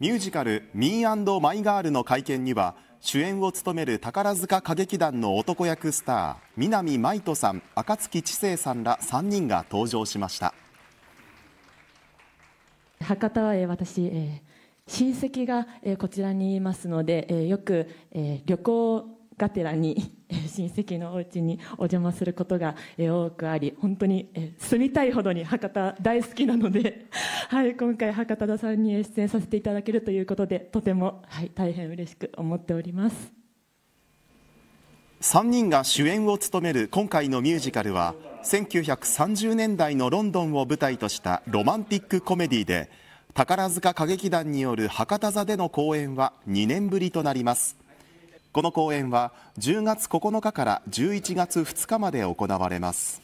ミュージカル「ミーマイガール」の会見には主演を務める宝塚歌劇団の男役スター南舞人さん暁知星さんら3人が登場しました博多は私、え親戚が、えこちらにいますので、えよく、え旅行がてらに親戚のお家にお邪魔することが多くあり本当に住みたいほどに博多大好きなので、はい、今回博多さんに出演させていただけるということでとても、はい、大変嬉しく思っております3人が主演を務める今回のミュージカルは1930年代のロンドンを舞台としたロマンティックコメディで宝塚歌劇団による博多座での公演は2年ぶりとなります。この公演は10月9日から11月2日まで行われます